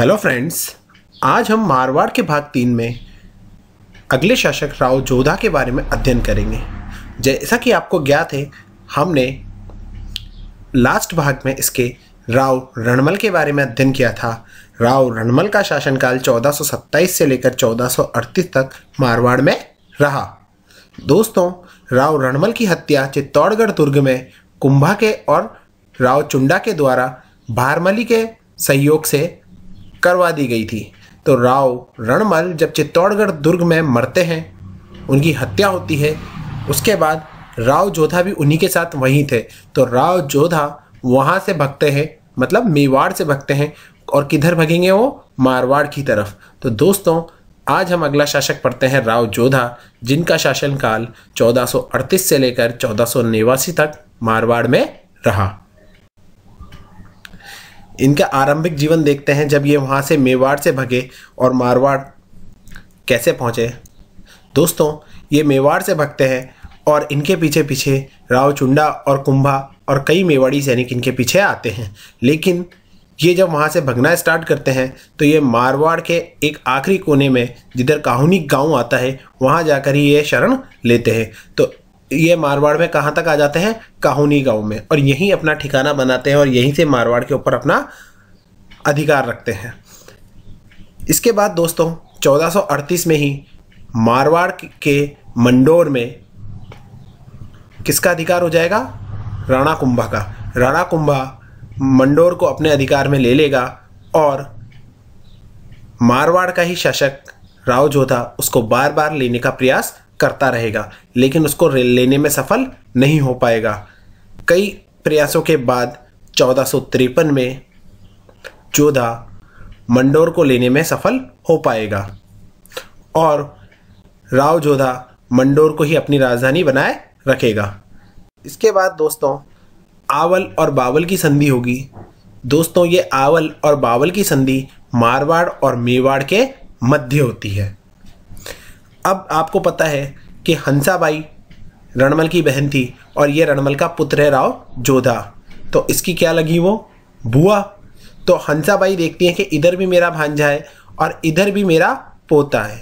hello friends आज हम मारवाड़ के भाग तीन में अगले शासक राव जोधा के बारे में अध्ययन करेंगे जैसा कि आपको ज्ञात है हमने लास्ट भाग में इसके राव रणमल के बारे में अध्ययन किया था राव रणमल का शासनकाल 1427 से लेकर 1438 तक मारवाड़ में रहा दोस्तों राव रणमल की हत्या चित्तौड़गढ़ दुर्ग में कुंभा के और राव चुंडा के द्वारा भारमली के सहयोग से करवा दी गई थी तो राव रणमल जब चित्तौड़गढ़ दुर्ग में मरते हैं उनकी हत्या होती है उसके बाद राव जोधा भी उन्हीं के साथ वहीं थे तो राव जोधा वहाँ से भगते हैं मतलब मेवाड़ से भगते हैं और किधर भगेंगे वो मारवाड़ की तरफ तो दोस्तों आज हम अगला शासक पढ़ते हैं राव जोधा जिनका शासनकाल 1438 से लेकर चौदह तक मारवाड़ में रहा इनका आरंभिक जीवन देखते हैं जब ये वहाँ से मेवाड़ से भगे और मारवाड़ कैसे पहुँचे दोस्तों ये मेवाड़ से भगते हैं और इनके पीछे पीछे रावचुंडा और कुंभा और कई मेवाड़ी सैनिक इनके पीछे आते हैं लेकिन ये जब वहाँ से भगना स्टार्ट करते हैं तो ये मारवाड़ के एक आखिरी कोने में जिधर काहुनी गांव आता है वहाँ जाकर ही ये शरण लेते हैं तो ये मारवाड़ में कहाँ तक आ जाते हैं काहुनी गांव में और यहीं अपना ठिकाना बनाते हैं और यहीं से मारवाड़ के ऊपर अपना अधिकार रखते हैं इसके बाद दोस्तों 1438 में ही मारवाड़ के मंडोर में किसका अधिकार हो जाएगा राणा कुंभा का राणा कुंभा मंडोर को अपने अधिकार में ले लेगा और मारवाड़ का ही शासक राव जो था उसको बार बार लेने का प्रयास करता रहेगा लेकिन उसको लेने में सफल नहीं हो पाएगा कई प्रयासों के बाद चौदह में जोधा मंडोर को लेने में सफल हो पाएगा और राव जोधा मंडोर को ही अपनी राजधानी बनाए रखेगा इसके बाद दोस्तों आवल और बावल की संधि होगी दोस्तों ये आवल और बावल की संधि मारवाड़ और मेवाड़ के मध्य होती है अब आपको पता है कि हंसाबाई रणमल की बहन थी और ये रणमल का पुत्र है राव जोधा तो इसकी क्या लगी वो बुआ तो हंसाबाई देखती हैं कि इधर भी मेरा भांजा है और इधर भी मेरा पोता है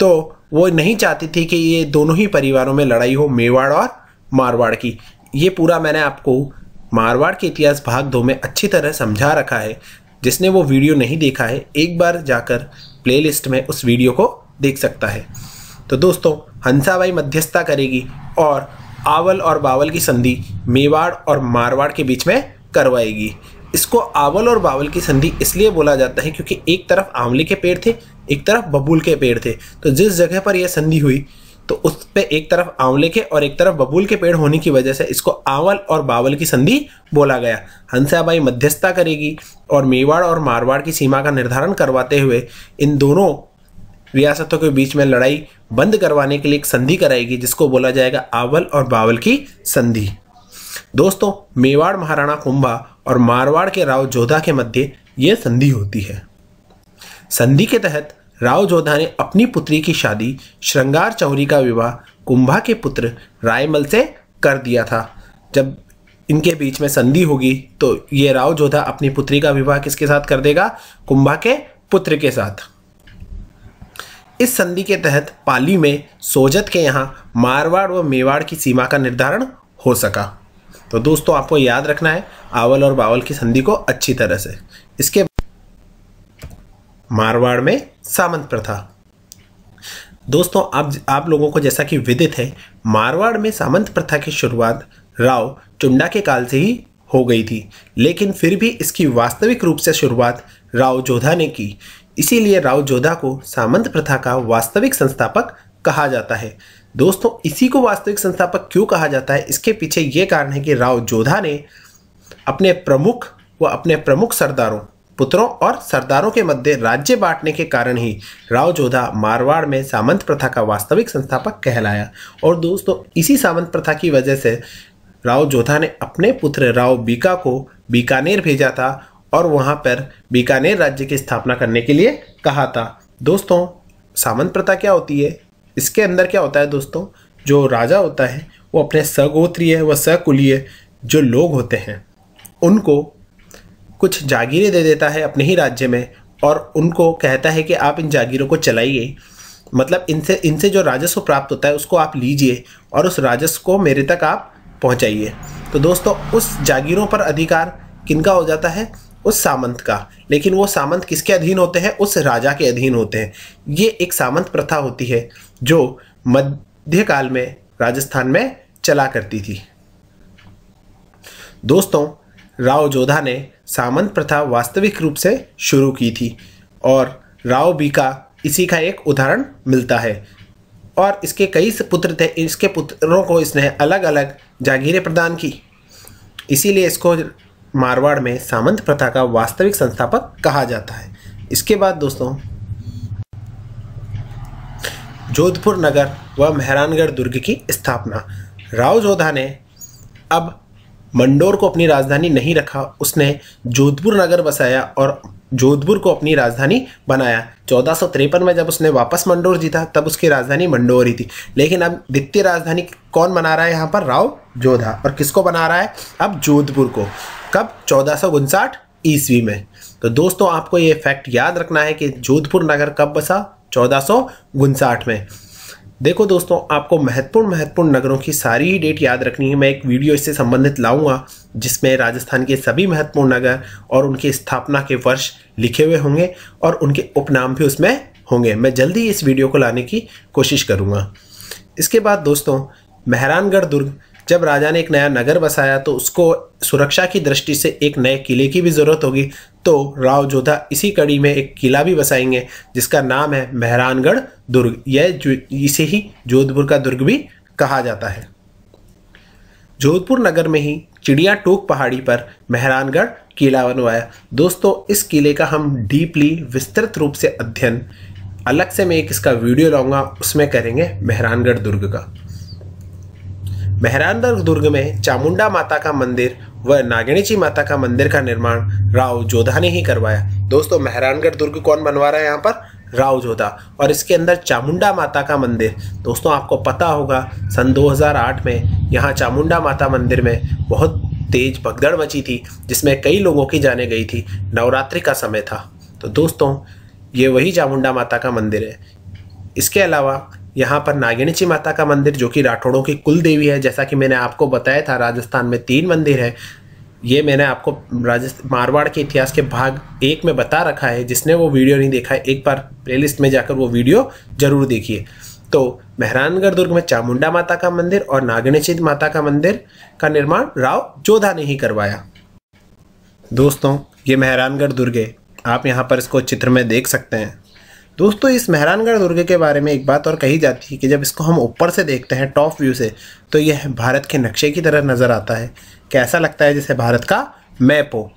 तो वो नहीं चाहती थी कि ये दोनों ही परिवारों में लड़ाई हो मेवाड़ और मारवाड़ की ये पूरा मैंने आपको मारवाड़ के इतिहास भाग दो में अच्छी तरह समझा रखा है जिसने वो वीडियो नहीं देखा है एक बार जाकर प्लेलिस्ट में उस वीडियो को देख सकता है तो दोस्तों हंसाबाई मध्यस्थता करेगी और आवल और बावल की संधि मेवाड़ और मारवाड़ के बीच में करवाएगी इसको आवल और बावल की संधि इसलिए बोला जाता है क्योंकि एक तरफ आंवले के पेड़ थे एक तरफ बबूल के पेड़ थे तो जिस जगह पर यह संधि हुई तो उस पर एक तरफ आंवले के और एक तरफ बबूल के पेड़ होने की वजह से इसको आंवल और बावल की संधि बोला गया हंसाबाई मध्यस्थता करेगी और मेवाड़ और मारवाड़ की सीमा का निर्धारण करवाते हुए इन दोनों रियासतों के बीच में लड़ाई बंद करवाने के लिए एक संधि कराएगी जिसको बोला जाएगा आवल और बावल की संधि दोस्तों मेवाड़ महाराणा कुंभा और मारवाड़ के राव जोधा के मध्य यह संधि होती है संधि के तहत राव जोधा ने अपनी पुत्री की शादी श्रृंगार चौरी का विवाह कुंभा के पुत्र रायमल से कर दिया था जब इनके बीच में संधि होगी तो ये राव जोधा अपनी पुत्री का विवाह किसके साथ कर देगा कुंभा के पुत्र के साथ इस संधि के तहत पाली में सोजत के यहाँ मारवाड़ व मेवाड़ की सीमा का निर्धारण हो सका तो दोस्तों आपको याद रखना है आवल और बावल की संधि को अच्छी तरह से इसके मारवाड़ में सामंत प्रथा दोस्तों आप आप लोगों को जैसा कि विदित है मारवाड़ में सामंत प्रथा की शुरुआत राव चुंडा के काल से ही हो गई थी लेकिन फिर भी इसकी वास्तविक रूप से शुरुआत राव जोधा ने की इसीलिए राव जोधा को सामंत प्रथा का वास्तविक संस्थापक कहा जाता है दोस्तों इसी को वास्तविक संस्थापक क्यों कहा जाता है इसके पीछे ये कारण है कि राव जोधा ने अपने प्रमुख व अपने प्रमुख सरदारों पुत्रों और सरदारों के मध्य राज्य बांटने के कारण ही राव जोधा मारवाड़ में सामंत प्रथा का वास्तविक संस्थापक कहलाया और दोस्तों इसी सामंत प्रथा की वजह से राव जोधा ने अपने पुत्र राव बीका को बीकानेर भेजा था और वहाँ पर बीकानेर राज्य की स्थापना करने के लिए कहा था दोस्तों सामंत प्रथा क्या होती है इसके अंदर क्या होता है दोस्तों जो राजा होता है वो अपने सगोत्रीय व सकुलीय जो लोग होते हैं उनको कुछ जागीरें दे देता है अपने ही राज्य में और उनको कहता है कि आप इन जागीरों को चलाइए मतलब इनसे इनसे जो राजस्व प्राप्त होता है उसको आप लीजिए और उस राजस्व को मेरे तक आप पहुंचाइए तो दोस्तों उस जागीरों पर अधिकार किनका हो जाता है उस सामंत का लेकिन वो सामंत किसके अधीन होते हैं उस राजा के अधीन होते हैं ये एक सामंत प्रथा होती है जो मध्यकाल में राजस्थान में चला करती थी दोस्तों राव जोधा ने सामंत प्रथा वास्तविक रूप से शुरू की थी और राव बी का इसी का एक उदाहरण मिलता है और इसके कई पुत्र थे इसके पुत्रों को इसने अलग अलग जागीरें प्रदान की इसीलिए इसको मारवाड़ में सामंत प्रथा का वास्तविक संस्थापक कहा जाता है इसके बाद दोस्तों जोधपुर नगर व मेहरानगढ़ दुर्ग की स्थापना राव जोधा ने अब मंडोर को अपनी राजधानी नहीं रखा उसने जोधपुर नगर बसाया और जोधपुर को अपनी राजधानी बनाया चौदह में जब उसने वापस मंडोर जीता तब उसकी राजधानी मंडोर ही थी लेकिन अब द्वितीय राजधानी कौन बना रहा है यहाँ पर राव जोधा और किसको बना रहा है अब जोधपुर को कब चौदह सौ उनसाठ ईस्वी में तो दोस्तों आपको ये फैक्ट याद रखना है कि जोधपुर नगर कब बसा चौदह सौ उनसाठ में देखो दोस्तों आपको महत्वपूर्ण महत्वपूर्ण नगरों की सारी ही डेट याद रखनी है मैं एक वीडियो इससे संबंधित लाऊंगा जिसमें राजस्थान के सभी महत्वपूर्ण नगर और उनकी स्थापना के वर्ष लिखे हुए होंगे और उनके उपनाम भी उसमें होंगे मैं जल्दी इस वीडियो को लाने की कोशिश करूँगा इसके बाद दोस्तों मेहरानगढ़ दुर्ग जब राजा ने एक नया नगर बसाया तो उसको सुरक्षा की दृष्टि से एक नए किले की भी ज़रूरत होगी तो राव जोधा इसी कड़ी में एक किला भी बसाएंगे जिसका नाम है मेहरानगढ़ दुर्ग यह इसे ही जोधपुर का दुर्ग भी कहा जाता है जोधपुर नगर में ही चिड़िया टोक पहाड़ी पर मेहरानगढ़ किला बनवाया दोस्तों इस किले का हम डीपली विस्तृत रूप से अध्ययन अलग से मैं एक इसका वीडियो लाऊंगा उसमें करेंगे मेहरानगढ़ दुर्ग का मेहरानगढ़ दुर्ग में चामुंडा माता का मंदिर व नागिणीची माता का मंदिर का निर्माण राव जोधा ने ही करवाया दोस्तों मेहरानगढ़ दुर्ग कौन बनवा रहा है यहाँ पर राव जोधा और इसके अंदर चामुंडा माता का मंदिर दोस्तों आपको पता होगा सन 2008 में यहाँ चामुंडा माता मंदिर में बहुत तेज भगदड़ मची थी जिसमें कई लोगों की जाने गई थी नवरात्रि का समय था तो दोस्तों ये वही चामुंडा माता का मंदिर है इसके अलावा यहाँ पर नागिणची माता का मंदिर जो कि राठौड़ों की कुल देवी है जैसा कि मैंने आपको बताया था राजस्थान में तीन मंदिर है ये मैंने आपको राजस्थान मारवाड़ के इतिहास के भाग एक में बता रखा है जिसने वो वीडियो नहीं देखा है एक बार प्लेलिस्ट में जाकर वो वीडियो जरूर देखिए तो मेहरानगढ़ दुर्ग में चामुंडा माता का मंदिर और नागणेचित माता का मंदिर का निर्माण राव जोधा ने ही करवाया दोस्तों ये मेहरानगढ़ दुर्ग है आप यहाँ पर इसको चित्र में देख सकते हैं दोस्तों इस मेहरानगढ़ दुर्ग के बारे में एक बात और कही जाती है कि जब इसको हम ऊपर से देखते हैं टॉप व्यू से तो यह भारत के नक्शे की तरह नज़र आता है कैसा लगता है जैसे भारत का मैप हो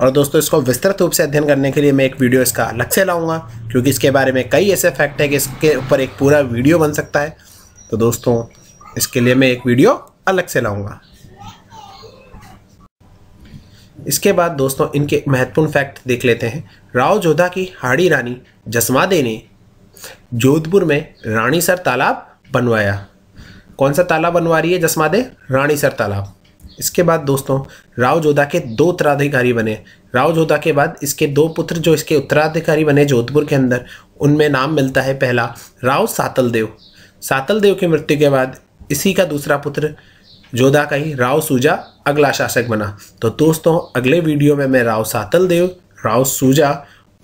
और दोस्तों इसको विस्तृत रूप से अध्ययन करने के लिए मैं एक वीडियो इसका अलग से लाऊंगा क्योंकि इसके बारे में कई ऐसे फैक्ट है कि इसके ऊपर एक पूरा वीडियो बन सकता है तो दोस्तों इसके लिए मैं एक वीडियो अलग से लाऊंगा इसके बाद दोस्तों इनके महत्वपूर्ण फैक्ट देख लेते हैं राव जोधा की हाड़ी रानी जसमादे ने जोधपुर में रानीसर तालाब बनवाया कौन सा तालाब बनवा रही है जसमादे रानीसर तालाब इसके बाद दोस्तों राव जोधा के दो उत्तराधिकारी बने राव जोधा के बाद इसके दो पुत्र जो इसके उत्तराधिकारी बने जोधपुर के अंदर उनमें नाम मिलता है पहला राव सातल देव सातल देव की मृत्यु के बाद इसी का दूसरा पुत्र जोधा का ही राव सूजा अगला शासक बना तो दोस्तों अगले वीडियो में मैं राव सातल देव राव सूजा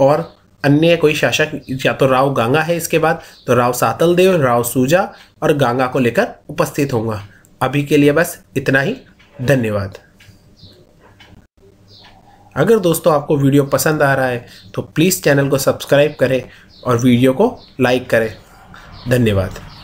और अन्य कोई शासक या तो राव गांगा है इसके बाद तो राव सातल देव राव सूजा और गांगा को लेकर उपस्थित होऊंगा अभी के लिए बस इतना ही धन्यवाद अगर दोस्तों आपको वीडियो पसंद आ रहा है तो प्लीज़ चैनल को सब्सक्राइब करें और वीडियो को लाइक करें धन्यवाद